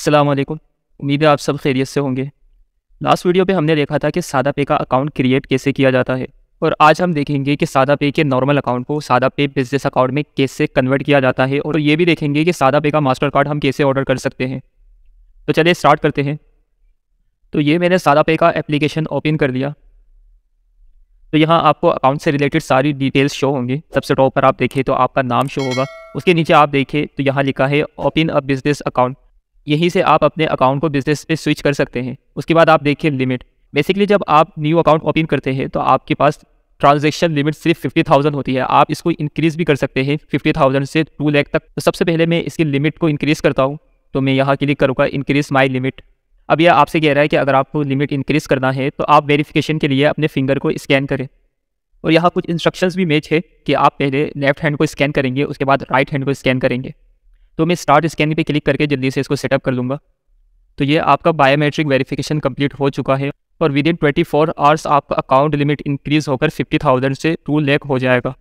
अस्सलाम वालेकुम उम्मीद है आप सब खैरियत से होंगे लास्ट वीडियो पे हमने देखा था कि सादा पे का अकाउंट क्रिएट कैसे किया जाता है और आज हम देखेंगे कि सादा पे के नॉर्मल अकाउंट को सादा पे बिजनेस अकाउंट में कैसे कन्वर्ट किया जाता है और ये भी देखेंगे कि सादा पे का मास्टर कार्ड हम कैसे ऑर्डर कर सकते हैं तो चलिए स्टार्ट करते हैं तो ये मैंने सादा पे का एप्लीकेशन ओपन कर लिया तो यहाँ आपको अकाउंट से रिलेटेड सारी डिटेल्स शो होंगे सबसे टॉप पर आप देखें तो आपका नाम शो होगा उसके नीचे आप देखें तो यहाँ लिखा है ओपन अ बिजनेस अकाउंट यहीं से आप अपने अकाउंट को बिजनेस पे स्विच कर सकते हैं उसके बाद आप देखिए लिमिट बेसिकली जब आप न्यू अकाउंट ओपन करते हैं तो आपके पास ट्रांजेक्शन लिमिट सिर्फ फिफ्टी थाउजेंड होती है आप इसको इंक्रीज भी कर सकते हैं फिफ्टी थाउजेंड से टू लैख तक तो सबसे पहले मैं इसकी लिमिट को इंक्रीज़ करता हूँ तो मैं यहाँ क्लिक करूँगा इंक्रीज़ माई लिमिट अब यह आपसे कह रहा है कि अगर आपको लिमिट इंक्रीज़ करना है तो आप वेरीफिकेशन के लिए अपने फिंगर को स्कैन करें और यहाँ कुछ इंस्ट्रक्शंस भी मेच है कि आप पहले लेफ्ट हैंड को स्कैन करेंगे उसके बाद राइट हैंड को स्कैन करेंगे तो मैं स्टार्ट स्कैनिंग पे क्लिक करके जल्दी से इसको सेटअप कर लूँगा तो ये आपका बायोमेट्रिक वेरिफिकेशन कंप्लीट हो चुका है और within twenty four hours आपका अकाउंट लिमिट इंक्रीज़ होकर फिफ्टी थाउजेंड से टू लेक हो जाएगा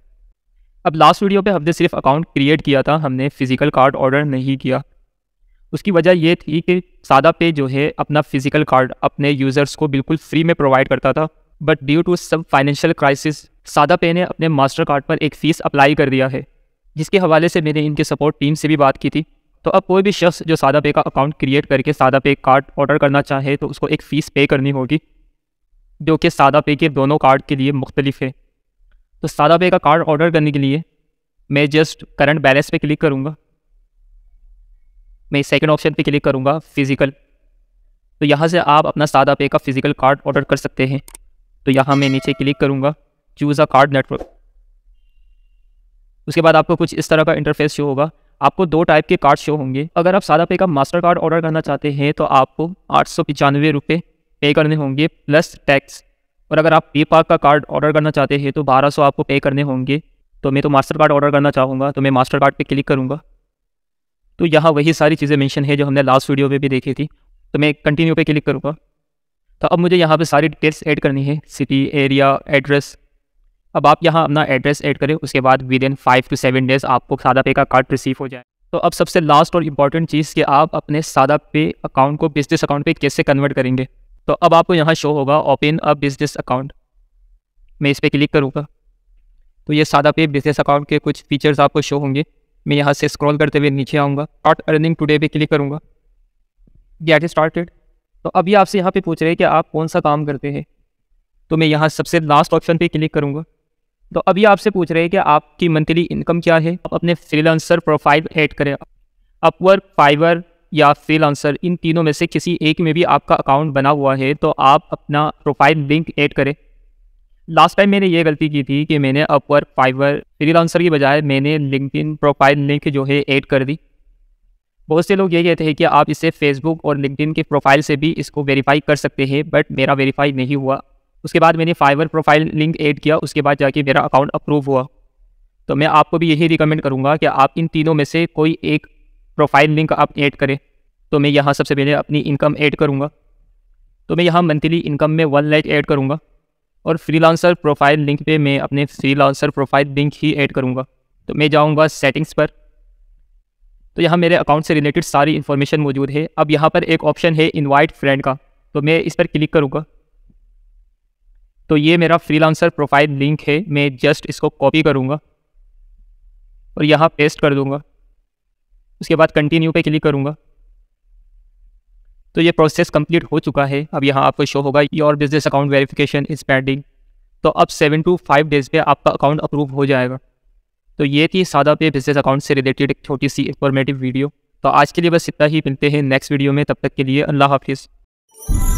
अब लास्ट वीडियो पे हमने सिर्फ अकाउंट क्रिएट किया था हमने फ़िज़िकल कार्ड ऑर्डर नहीं किया उसकी वजह यह थी कि सादा पे जो है अपना फ़िज़िकल कार्ड अपने यूज़र्स को बिल्कुल फ्री में प्रोवाइड करता था बट ड्यू टू सब फाइनेंशियल क्राइसिस सादा पे ने अपने मास्टर कार्ड पर एक फ़ीस अप्लाई कर दिया है जिसके हवाले से मैंने इनके सपोर्ट टीम से भी बात की थी तो अब कोई भी शख्स जो सादा पे का अकाउंट क्रिएट करके सादा पे कार्ड ऑर्डर करना चाहे तो उसको एक फ़ीस पे करनी होगी जो कि सादा पे के दोनों कार्ड के लिए मुख्तलिफ है तो सादा पे का कार्ड ऑर्डर करने के लिए मैं जस्ट करंट बैलेंस पे क्लिक करूँगा मैं सेकंड ऑप्शन पे क्लिक करूँगा फ़िज़िकल तो यहाँ से आप अपना सादा पे का फ़िज़िकल कार्ड ऑर्डर कर सकते हैं तो यहाँ मैं नीचे क्लिक करूँगा चूज़ अ कार्ड नेटवर्क उसके बाद आपको कुछ इस तरह का इंटरफेस शो होगा आपको दो टाइप के कार्ड शो होंगे अगर आप सादा पे का मास्टर कार्ड ऑर्डर करना चाहते हैं तो आपको आठ सौ पचानवे रुपये पे करने होंगे प्लस टैक्स और अगर आप पे पाक का कार्ड ऑर्डर करना चाहते हैं तो बारह सौ आपको पे करने होंगे तो मैं तो मास्टर कार्ड ऑर्डर करना चाहूँगा तो मैं मास्टर कार्ड पर क्लिक करूँगा तो यहाँ वही सारी चीज़ें मैंशन है जो हमने लास्ट वीडियो में भी देखी थी तो मैं कंटिन्यू पर क्लिक करूँगा तो अब मुझे यहाँ पर सारी डिटेल्स एड करनी है सिटी एरिया एड्रेस अब आप यहाँ अपना एड्रेस ऐड करें उसके बाद within five two seven days आपको सादा पे का कार्ड रिसीव हो जाए तो अब सबसे लास्ट और इम्पॉर्टेंट चीज़ कि आप अपने सादा पे अकाउंट को बिजनेस अकाउंट पे कैसे कन्वर्ट करेंगे तो अब आपको यहाँ शो होगा ओपन अ बिजनेस अकाउंट मैं इस पर क्लिक करूँगा तो ये सादा पे बिजनेस अकाउंट के कुछ फीचर्स आपको शो होंगे मैं यहाँ से स्क्रॉल करते हुए नीचे आऊँगा नॉट अर्निंग टूडे पर क्लिक करूँगा गेट स्टार्टेड तो अभी आपसे यहाँ पे पूछ रहे हैं कि आप कौन सा काम करते हैं तो मैं यहाँ सबसे लास्ट ऑप्शन पे क्लिक करूँगा तो अभी आपसे पूछ रहे हैं कि आपकी मंथली इनकम क्या है आप अपने फ्रीलांसर प्रोफाइल ऐड करें अपवर फाइवर या फ्रीलांसर इन तीनों में से किसी एक में भी आपका अकाउंट बना हुआ है तो आप अपना प्रोफाइल लिंक ऐड करें लास्ट टाइम मैंने ये गलती की थी कि मैंने अपवर फाइवर फ्रीलांसर की बजाय मैंने लिंकड प्रोफाइल लिंक जो है ऐड कर दी बहुत से लोग ये कहते हैं कि आप इसे फेसबुक और लिंकडिन के प्रोफाइल से भी इसको वेरीफाई कर सकते हैं बट मेरा वेरीफाई नहीं हुआ उसके बाद मैंने फाइवर प्रोफाइल लिंक ऐड किया उसके बाद जाके मेरा अकाउंट अप्रूव हुआ तो मैं आपको भी यही रिकमेंड करूँगा कि आप इन तीनों में से कोई एक प्रोफाइल लिंक आप ऐड करें तो मैं यहाँ सबसे पहले अपनी इनकम ऐड करूँगा तो मैं यहाँ मंथली इनकम में वन लैक ऐड करूँगा और फ्रीलांसर प्रोफाइल लिंक पे मैं अपने फ्रीलांसर प्रोफाइल लिंक ही ऐड करूँगा तो मैं जाऊँगा सेटिंग्स पर तो यहाँ मेरे अकाउंट से रिलेटेड सारी इन्फॉर्मेशन मौजूद है अब यहाँ पर एक ऑप्शन है इनवाइट फ्रेंड का तो मैं इस पर क्लिक करूँगा तो ये मेरा फ्रीलांसर प्रोफाइल लिंक है मैं जस्ट इसको कॉपी करूँगा और यहाँ पेस्ट कर दूँगा उसके बाद कंटिन्यू पे क्लिक करूँगा तो ये प्रोसेस कंप्लीट हो चुका है अब यहाँ आपको शो होगा your business account verification is pending तो अब सेवन टू फाइव डेज़ पे आपका अकाउंट अप्रूव हो जाएगा तो ये थी सादा पे बिजनेस अकाउंट से रिलेटेड एक छोटी सी इंफॉर्मेटिव वीडियो तो आज के लिए बस इतना ही मिलते हैं नेक्स्ट वीडियो में तब तक के लिए अल्लाह हाफिज़